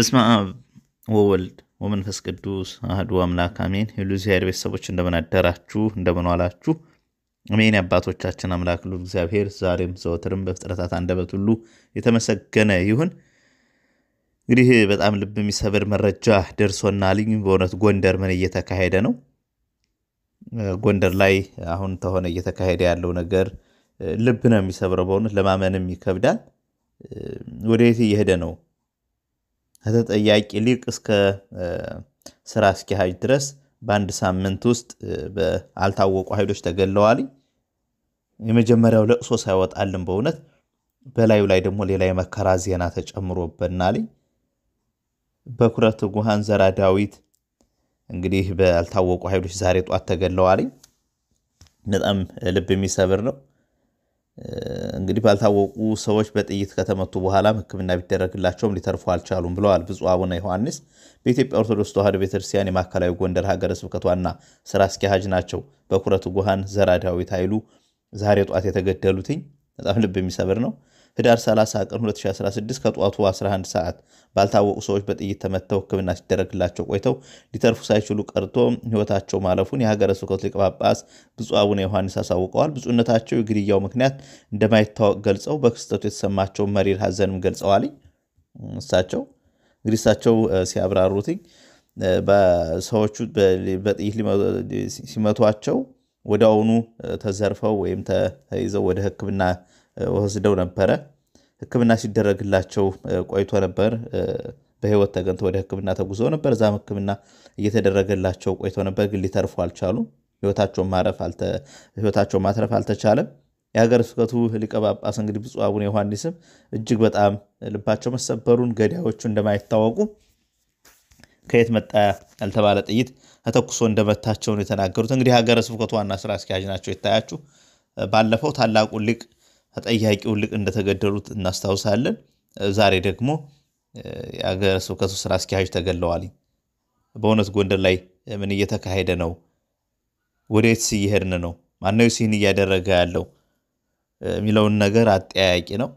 በስመ አብ ወወልድ ወመንፈስ ቅዱስ አህዱ አምላክ አሜን። የሉ እግዚአብሔር ቤተሰቦች እንደምን አደራችሁ? እንደምን ዋላችሁ? አሜን። የአባቶቻችን አምላክ ሉ እግዚአብሔር ዛሬም ዘወትርም በፍጥረታት አንደበት ሁሉ የተመሰገነ ይሁን። እንግዲህ በጣም ልብ የሚሰብር መረጃ ደርሶናልኝ። በእውነት ጎንደር ምን እየተካሄደ ነው? ጎንደር ላይ አሁን ተሆነ እየተካሄደ ያለው ነገር ልብ ነው የሚሰብረው። በእውነት ለማመንም ይከብዳል። ወደ የት እየሄደ ነው ከተጠያቂ ሊቅ እስከ ስራ አስኪያጅ ድረስ በአንድ ሳምንት ውስጥ በአልታወቁ ኃይሎች ተገለዋል። የመጀመሪያው ለቅሶ ሳይወጣልን በእውነት በላዩ ላይ ደግሞ ሌላ የመከራ ዜና ተጨምሮበናል። በኩረት ጉሃን ዘራ ዳዊት እንግዲህ በአልታወቁ ኃይሎች ዛሬ ጧት ተገለዋል። በጣም ልብ የሚሰብር ነው። እንግዲህ ባልታወቁ ሰዎች በጥይት ከተመቱ በኋላም ሕክምና ቢደረግላቸውም ሊተርፉ አልቻሉም ብለዋል ብፁዕ አቡነ ዮሐንስ በኢትዮጵያ ኦርቶዶክስ ተዋሕዶ ቤተክርስቲያን የማዕከላዊ ጎንደር ሀገረ ስብከት ዋና ስራ አስኪያጅ ናቸው። በኩረት ጉሃን ዘራ ዳዊት ኃይሉ ዛሬ ጠዋት የተገደሉትኝ በጣም ልብ የሚሰብር ነው። ህዳር 30 ቀን 2016 ከጠዋቱ 11 ሰዓት ባልታወቁ ሰዎች በጥይት ተመተው ሕክምና ሲደረግላቸው ቆይተው ሊተርፉ ሳይችሉ ቀርቶ ህይወታቸው ማለፉን የሀገረ ስብከት ሊቀ ጳጳስ ብፁዕ አቡነ ዮሐንስ አሳውቀዋል። ብፁዕነታቸው የግድያው ምክንያት እንደማይታወቅ ገልጸው በክስተቱ የተሰማቸው መሪር ሀዘንም ገልጸዋል። እሳቸው እንግዲህ እሳቸው ሲያብራሩትኝ በሰዎቹ በጥይት ሲመቷቸው ወደ አሁኑ ተዘርፈው ወይም ተይዘው ወደ ሕክምና ወስደው ነበረ። ሕክምና ሲደረግላቸው ቆይቶ ነበር። በህይወት ተገንተው ወደ ሕክምና ተጉዞ ነበር። እዛም ሕክምና እየተደረገላቸው ቆይቶ ነበር፣ ግን ሊተርፉ አልቻሉ። ህይወታቸውን ማትረፍ አልተቻለም። የሀገረ ስብከቱ ሊቀ ጳጳስ እንግዲህ ብፁዕ አቡነ ዮሐንስም እጅግ በጣም ልባቸው መሰበሩን ገዳዮቹ እንደማይታወቁ ከየት መጣ ያልተባለ ጥይት ተተኩሶ እንደመታቸው ነው የተናገሩት። እንግዲህ ሀገረ ስብከቱ ዋና ስራ አስኪያጅ ናቸው። ይታያችሁ ባለፈው ታላቁ ሊቅ ተጠያቂው ልቅ እንደተገደሉት እናስታውሳለን። ዛሬ ደግሞ የአገረ ስብከቱ ስራ አስኪያጅ ተገለዋል። በእውነት ጎንደር ላይ ምን እየተካሄደ ነው? ወዴትስ እየሄድን ነው? ማነው ሲህን እያደረገ ያለው የሚለውን ነገር አጠያያቂ ነው።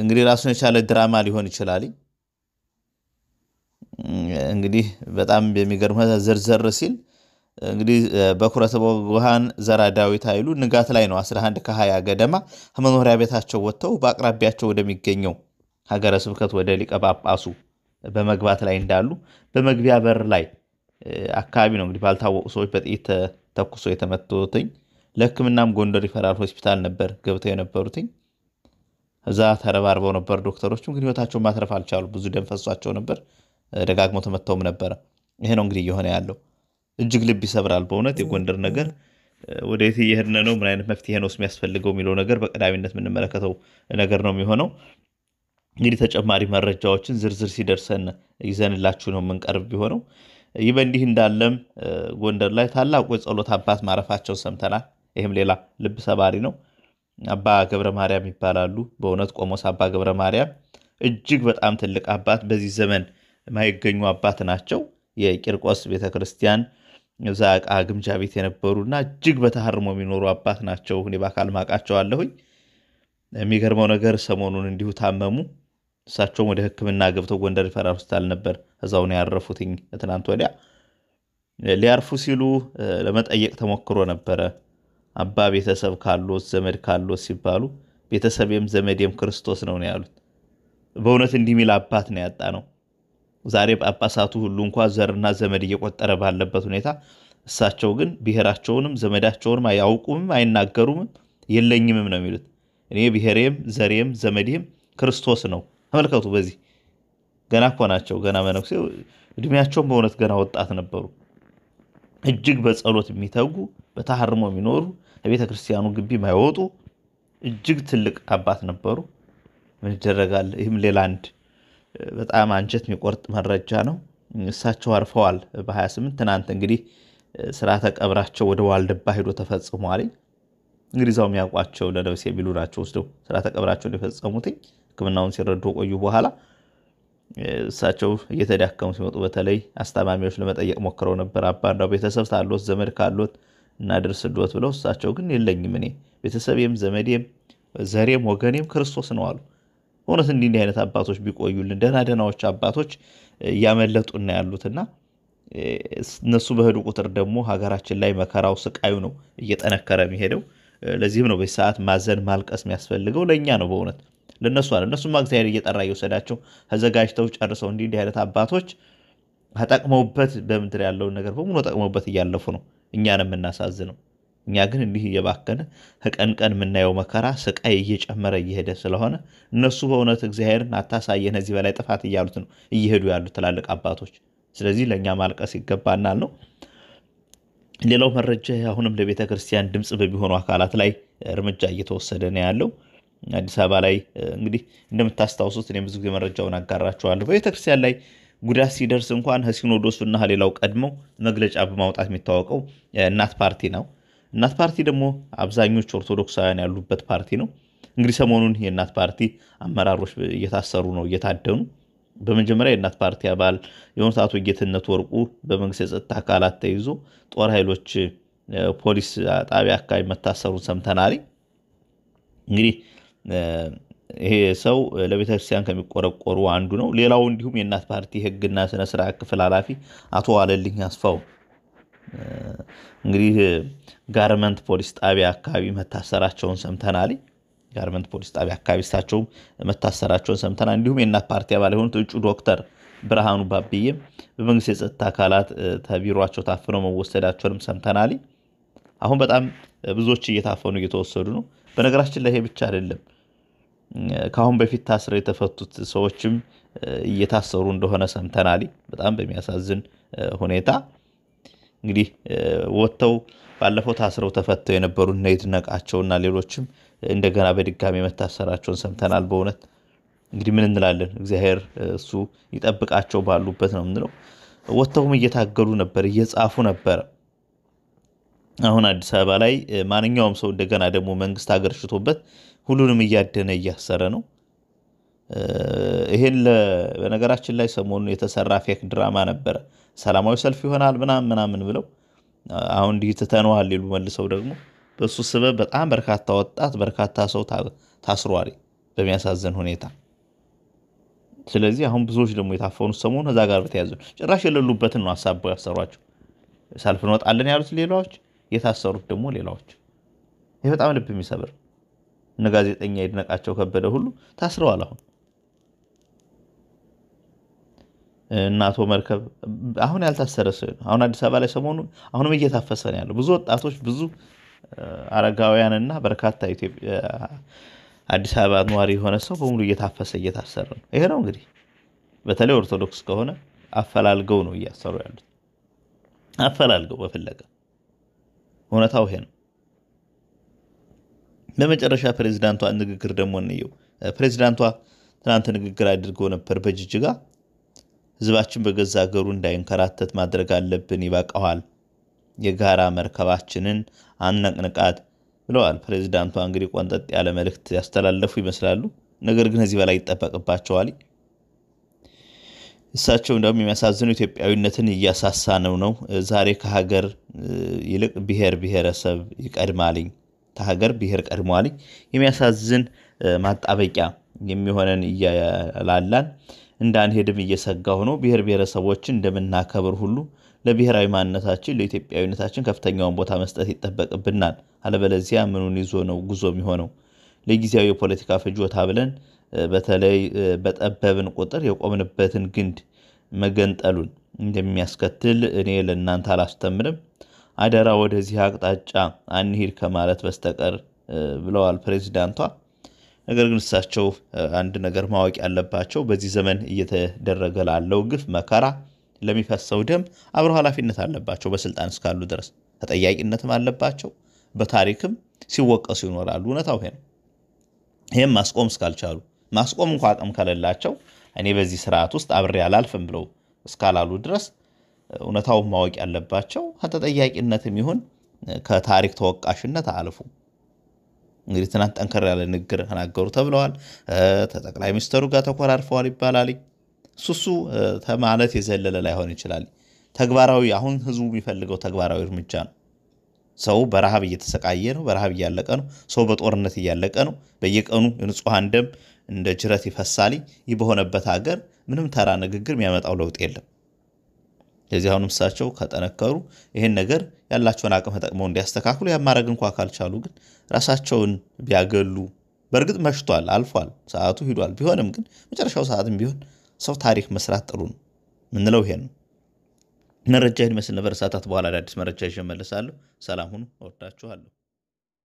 እንግዲህ ራሱን የቻለ ድራማ ሊሆን ይችላል። እንግዲህ በጣም የሚገርም ዘርዘር ሲል እንግዲህ በኩረተቦጉሃን ዘራ ዳዊት ኃይሉ ንጋት ላይ ነው 11 ከ20 ገደማ ከመኖሪያ ቤታቸው ወጥተው በአቅራቢያቸው ወደሚገኘው ሀገረ ስብከት ወደ ሊቀ ጳጳሱ በመግባት ላይ እንዳሉ በመግቢያ በር ላይ አካባቢ ነው እንግዲህ ባልታወቁ ሰዎች በጥይት ተኩሶ የተመቶትኝ ለሕክምናም ጎንደር ሪፈራል ሆስፒታል ነበር ገብተው የነበሩትኝ። እዛ ተረባርበው ነበር ዶክተሮቹ። እንግዲህ ህይወታቸውን ማትረፍ አልቻሉ። ብዙ ደም ፈሷቸው ነበር። ደጋግሞ ተመተውም ነበረ። ይሄ ነው እንግዲህ እየሆነ ያለው። እጅግ ልብ ይሰብራል። በእውነት የጎንደር ነገር ወደየት እየሄድን ነው? ምን አይነት መፍትሄ ነው የሚያስፈልገው የሚለው ነገር በቀዳሚነት የምንመለከተው ነገር ነው የሚሆነው። እንግዲህ ተጨማሪ መረጃዎችን ዝርዝር ሲደርሰን ይዘንላችሁ ነው የምንቀርብ ቢሆነው። ይህ በእንዲህ እንዳለም ጎንደር ላይ ታላቁ የጸሎት አባት ማረፋቸውን ሰምተናል። ይህም ሌላ ልብ ሰባሪ ነው። አባ ገብረ ማርያም ይባላሉ። በእውነት ቆሞስ አባ ገብረ ማርያም እጅግ በጣም ትልቅ አባት፣ በዚህ ዘመን የማይገኙ አባት ናቸው። የቂርቆስ ቤተክርስቲያን እዛ ዕቃ ግምጃ ቤት የነበሩና እጅግ በተሃርሞ የሚኖሩ አባት ናቸው። እኔ በአካል አለሁኝ። የሚገርመው ነገር ሰሞኑን እንዲሁ ታመሙ። እሳቸውም ወደ ሕክምና ገብተው ጎንደር ሪፈራል ሆስፒታል ነበር እዛው ነው ያረፉትኝ። ትናንት ወዲያ ሊያርፉ ሲሉ ለመጠየቅ ተሞክሮ ነበረ። አባ ቤተሰብ ካሎት ዘመድ ካሎት ሲባሉ ቤተሰብም ዘመድም ክርስቶስ ነው ነው ያሉት። በእውነት እንዲህ የሚል አባት ነው ያጣ ነው። ዛሬ ጳጳሳቱ ሁሉ እንኳ ዘርና ዘመድ እየቆጠረ ባለበት ሁኔታ እሳቸው ግን ብሔራቸውንም ዘመዳቸውንም አያውቁምም አይናገሩምም የለኝምም ነው የሚሉት። እኔ ብሔሬም ዘሬም ዘመዴም ክርስቶስ ነው። ተመልከቱ። በዚህ ገና እኮ ናቸው፣ ገና መነኩሴ እድሜያቸውን በእውነት ገና ወጣት ነበሩ። እጅግ በጸሎት የሚተጉ በታህርሞ የሚኖሩ ከቤተ ክርስቲያኑ ግቢ ማይወጡ እጅግ ትልቅ አባት ነበሩ። ምን ይደረጋል? ይህም ሌላ አንድ በጣም አንጀት የሚቆርጥ መረጃ ነው። እሳቸው አርፈዋል በ28 ትናንት እንግዲህ ስርዓተ ቀብራቸው ወደ ዋልድባ ሄዶ ተፈጽሟል። እንግዲህ እዛው የሚያውቋቸው ለነፍሴ የሚሉ ናቸው ወስደው ስርዓተ ቀብራቸውን የፈጸሙትኝ ሕክምናውን ሲረዱ ቆዩ በኋላ እሳቸው እየተዳከሙ ሲመጡ በተለይ አስታማሚዎች ለመጠየቅ ሞክረው ነበር። አባንዳው ቤተሰብ ታሎት ዘመድ ካሎት እናድርስሎት ብለው እሳቸው ግን የለኝም እኔ ቤተሰብ ዘመዴም ዘሬም ወገኔም ክርስቶስ ነው አሉ። እውነት እንዲህ እንዲህ አይነት አባቶች ቢቆዩልን ደህና ደህናዎች አባቶች እያመለጡና ያሉትና እነሱ በሄዱ ቁጥር ደግሞ ሀገራችን ላይ መከራው ስቃዩ ነው እየጠነከረ የሚሄደው። ለዚህም ነው በዚህ ሰዓት ማዘን ማልቀስ የሚያስፈልገው ለእኛ ነው። በእውነት ለእነሱ አለ እነሱም እግዚአብሔር እየጠራ እየወሰዳቸው ተዘጋጅተው ጨርሰው እንዲህ እንዲህ አይነት አባቶች ተጠቅመውበት በምድር ያለውን ነገር በሙሉ ተጠቅመውበት እያለፉ ነው። እኛን የምናሳዝነው እኛ ግን እንዲህ እየባከነ ከቀን ቀን የምናየው መከራ ስቃይ እየጨመረ እየሄደ ስለሆነ እነሱ በእውነት እግዚአብሔርን አታሳየን ከዚህ በላይ ጥፋት እያሉት ነው እየሄዱ ያሉ ትላልቅ አባቶች። ስለዚህ ለእኛ ማልቀስ ይገባናል ነው። ሌላው መረጃ አሁንም ለቤተ ክርስቲያን ድምፅ በሚሆኑ አካላት ላይ እርምጃ እየተወሰደ ነው ያለው። አዲስ አበባ ላይ እንግዲህ እንደምታስታውሱት እኔም ብዙ ጊዜ መረጃውን አጋራችኋለሁ። በቤተ ክርስቲያን ላይ ጉዳት ሲደርስ እንኳን ከሲኖዶሱና ሌላው ቀድመው መግለጫ በማውጣት የሚታወቀው እናት ፓርቲ ነው። እናት ፓርቲ ደግሞ አብዛኞቹ ኦርቶዶክሳውያን ያሉበት ፓርቲ ነው። እንግዲህ ሰሞኑን የእናት ፓርቲ አመራሮች እየታሰሩ ነው፣ እየታደኑ በመጀመሪያ የእናት ፓርቲ አባል የሆኑት አቶ ጌትነት ወርቁ በመንግስት የጸጥታ አካላት ተይዞ ጦር ኃይሎች ፖሊስ ጣቢያ አካባቢ መታሰሩን ሰምተናል። እንግዲህ ይሄ ሰው ለቤተክርስቲያን ከሚቆረቆሩ አንዱ ነው። ሌላው እንዲሁም የእናት ፓርቲ ህግና ስነስርዓት ክፍል ኃላፊ አቶ አለልኝ አስፋው እንግዲህ ጋርመንት ፖሊስ ጣቢያ አካባቢ መታሰራቸውን ሰምተናል። ጋርመንት ፖሊስ ጣቢያ አካባቢ እሳቸውም መታሰራቸውን ሰምተናል። እንዲሁም የእናት ፓርቲ አባል የሆኑት እጩ ዶክተር ብርሃኑ ባብዬም በመንግስት የጸጥታ አካላት ተቢሯቸው ታፍነው መወሰዳቸውንም ሰምተናል። አሁን በጣም ብዙዎች እየታፈኑ እየተወሰዱ ነው። በነገራችን ላይ ይሄ ብቻ አይደለም። ከአሁን በፊት ታስረው የተፈቱት ሰዎችም እየታሰሩ እንደሆነ ሰምተናል። በጣም በሚያሳዝን ሁኔታ እንግዲህ ወጥተው ባለፈው ታስረው ተፈተው የነበሩ እነ እና ሌሎችም እንደገና በድጋሚ መታሰራቸውን ሰምተናል። በእውነት እንግዲህ ምን እንላለን? እግዚአብሔር እሱ ይጠብቃቸው ባሉበት ነው ምንለው። ወጥተውም እየታገሉ ነበር፣ እየጻፉ ነበረ። አሁን አዲስ አበባ ላይ ማንኛውም ሰው እንደገና ደግሞ መንግስት ሀገር ሽቶበት ሁሉንም እያደነ እያሰረ ነው። ይሄን በነገራችን ላይ ሰሞኑን የተሰራ ፌክ ድራማ ነበረ። ሰላማዊ ሰልፍ ይሆናል ምናምን ምናምን ብለው አሁን እንዲህ ትተነዋል ሊሉ መልሰው ደግሞ በእሱ ስበብ በጣም በርካታ ወጣት በርካታ ሰው ታስሯል በሚያሳዝን ሁኔታ። ስለዚህ አሁን ብዙዎች ደግሞ የታፈኑት ሰሞኑን እዛ ጋር በተያዘ ጭራሽ የሌሉበትን ነው አሳበው ያሰሯቸው። ሰልፍ እንወጣለን ያሉት ሌላዎች፣ የታሰሩት ደግሞ ሌላዎች። ይህ በጣም ልብ የሚሰብር እነ ጋዜጠኛ ይድነቃቸው ከበደ ሁሉ ታስረዋል አሁን እናቶ መርከብ አሁን ያልታሰረ ሰው አሁን አዲስ አበባ ላይ ሰሞኑ አሁንም እየታፈሰ ነው ያለው። ብዙ ወጣቶች፣ ብዙ አረጋውያን እና በርካታ አዲስ አበባ ነዋሪ የሆነ ሰው በሙሉ እየታፈሰ እየታሰረ ነው። ይሄ ነው እንግዲህ በተለይ ኦርቶዶክስ ከሆነ አፈላልገው ነው እያሰሩ ያሉት፣ አፈላልገው በፍለጋ እውነታው ይሄ ነው። በመጨረሻ ፕሬዚዳንቷ ንግግር ደግሞ እንየው። ፕሬዚዳንቷ ትናንት ንግግር አድርገው ነበር በጅጅጋ ህዝባችን በገዛ አገሩ እንዳይንከራተት ማድረግ አለብን፣ ይበቃዋል፣ የጋራ መርከባችንን አነቅንቃት ብለዋል ፕሬዚዳንቷ። እንግዲህ ቆንጠጥ ያለ መልእክት ያስተላለፉ ይመስላሉ። ነገር ግን እዚህ በላይ ይጠበቅባቸዋል። እሳቸው እንደውም የሚያሳዝኑ ኢትዮጵያዊነትን እያሳሳ ነው ነው ዛሬ ከሀገር ይልቅ ብሔር ብሔረሰብ ይቀድማልኝ፣ ከሀገር ብሔር ቀድሟልኝ። የሚያሳዝን ማጣበቂያ የሚሆነን እያላላን እንዳንሄድም እየሰጋሁ ነው። ብሔር ብሔረሰቦችን እንደምናከብር ሁሉ ለብሔራዊ ማንነታችን ለኢትዮጵያዊነታችን ከፍተኛውን ቦታ መስጠት ይጠበቅብናል። አለበለዚያ ምኑን ይዞ ነው ጉዞ የሚሆነው? ለጊዜያዊ የፖለቲካ ፍጆታ ብለን በተለይ በጠበብን ቁጥር የቆምንበትን ግንድ መገንጠሉን እንደሚያስከትል እኔ ለእናንተ አላስተምርም። አደራ ወደዚህ አቅጣጫ አንሂድ ከማለት በስተቀር ብለዋል ፕሬዚዳንቷ። ነገር ግን እሳቸው አንድ ነገር ማወቅ ያለባቸው በዚህ ዘመን እየተደረገ ላለው ግፍ፣ መከራ፣ ለሚፈሰው ደም አብረው ኃላፊነት አለባቸው። በስልጣን እስካሉ ድረስ ተጠያቂነትም አለባቸው። በታሪክም ሲወቀሱ ይኖራሉ። እውነታው ይሄ ነው። ይህም ማስቆም እስካልቻሉ ማስቆም እንኳ አቅም ከሌላቸው እኔ በዚህ ስርዓት ውስጥ አብሬ አላልፍም ብለው እስካላሉ ድረስ እውነታውን ማወቅ ያለባቸው ተጠያቂነትም ይሁን ከታሪክ ተወቃሽነት አልፉ እንግዲህ ትናንት ጠንከር ያለ ንግግር ተናገሩ ተብለዋል። ከጠቅላይ ሚኒስትሩ ጋር ተኮራርፈዋል ይባላል። ሱሱ ማለት የዘለለ ላይሆን ይችላል። ተግባራዊ አሁን ህዝቡ የሚፈልገው ተግባራዊ እርምጃ ነው። ሰው በረሃብ እየተሰቃየ ነው። በረሃብ እያለቀ ነው። ሰው በጦርነት እያለቀ ነው። በየቀኑ የንጹሐን ደም እንደ ጅረት ይፈሳል። ይህ በሆነበት ሀገር ምንም ተራ ንግግር የሚያመጣው ለውጥ የለም። ስለዚህ አሁንም እሳቸው ከጠነከሩ ይህን ነገር ያላቸውን አቅም ተጠቅመው እንዲያስተካክሉ ያማድረግ እንኳ ካልቻሉ ግን ራሳቸውን ቢያገሉ በእርግጥ መሽቷል፣ አልፏል፣ ሰዓቱ ሂዷል። ቢሆንም ግን መጨረሻው ሰዓትም ቢሆን ሰው ታሪክ መስራት ጥሩ ነው ምንለው ይሄ ነው። መረጃ ይህን ይመስል ነበር። ሰዓታት በኋላ አዳዲስ መረጃ ይዤ እመለሳለሁ። ሰላም ሁኑ። እወዳችኋለሁ።